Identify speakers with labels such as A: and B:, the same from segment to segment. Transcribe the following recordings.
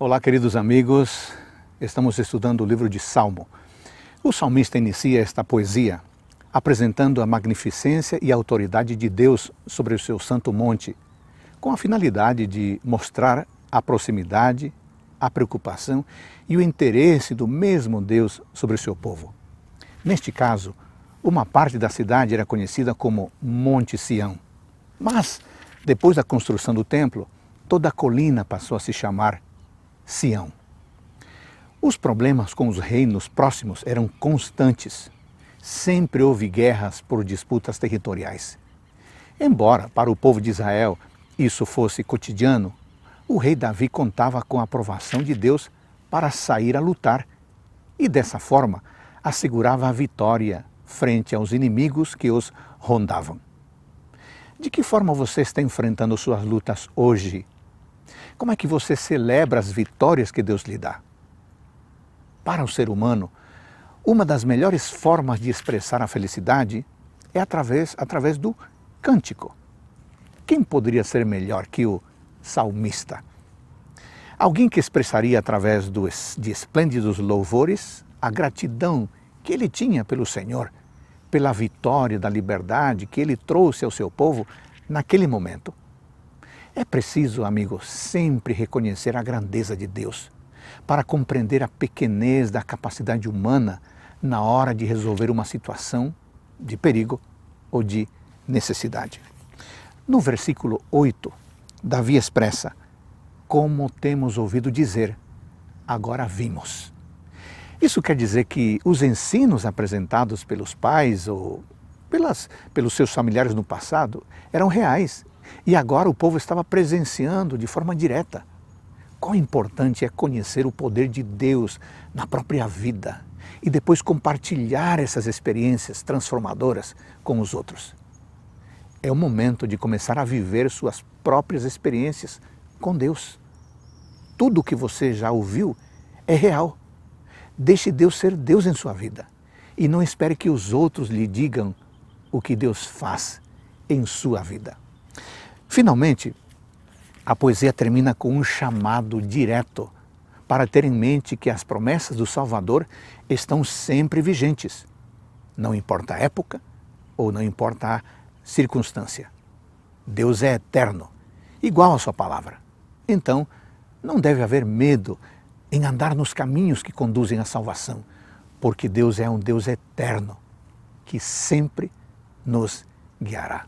A: Olá, queridos amigos. Estamos estudando o livro de Salmo. O salmista inicia esta poesia apresentando a magnificência e a autoridade de Deus sobre o seu santo monte, com a finalidade de mostrar a proximidade, a preocupação e o interesse do mesmo Deus sobre o seu povo. Neste caso, uma parte da cidade era conhecida como Monte Sião. Mas, depois da construção do templo, toda a colina passou a se chamar Sião. Os problemas com os reinos próximos eram constantes. Sempre houve guerras por disputas territoriais. Embora para o povo de Israel isso fosse cotidiano, o rei Davi contava com a aprovação de Deus para sair a lutar e, dessa forma, assegurava a vitória frente aos inimigos que os rondavam. De que forma você está enfrentando suas lutas hoje como é que você celebra as vitórias que Deus lhe dá? Para o ser humano, uma das melhores formas de expressar a felicidade é através, através do cântico. Quem poderia ser melhor que o salmista? Alguém que expressaria através do, de esplêndidos louvores a gratidão que ele tinha pelo Senhor, pela vitória da liberdade que ele trouxe ao seu povo naquele momento. É preciso, amigo, sempre reconhecer a grandeza de Deus para compreender a pequenez da capacidade humana na hora de resolver uma situação de perigo ou de necessidade. No versículo 8, Davi expressa: Como temos ouvido dizer, agora vimos. Isso quer dizer que os ensinos apresentados pelos pais ou pelas, pelos seus familiares no passado eram reais e agora o povo estava presenciando de forma direta. Quão importante é conhecer o poder de Deus na própria vida e depois compartilhar essas experiências transformadoras com os outros. É o momento de começar a viver suas próprias experiências com Deus. Tudo o que você já ouviu é real. Deixe Deus ser Deus em sua vida e não espere que os outros lhe digam o que Deus faz em sua vida. Finalmente, a poesia termina com um chamado direto para ter em mente que as promessas do Salvador estão sempre vigentes, não importa a época ou não importa a circunstância. Deus é eterno, igual à sua palavra. Então, não deve haver medo em andar nos caminhos que conduzem à salvação, porque Deus é um Deus eterno que sempre nos guiará.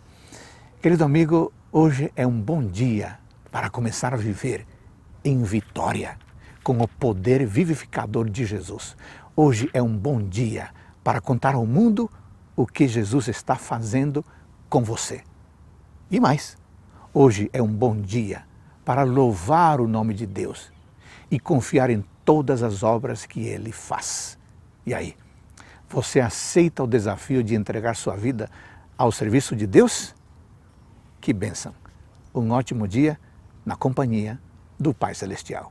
A: Querido amigo, Hoje é um bom dia para começar a viver em vitória com o poder vivificador de Jesus. Hoje é um bom dia para contar ao mundo o que Jesus está fazendo com você. E mais, hoje é um bom dia para louvar o nome de Deus e confiar em todas as obras que ele faz. E aí, você aceita o desafio de entregar sua vida ao serviço de Deus? Que bênção! Um ótimo dia na companhia do Pai Celestial.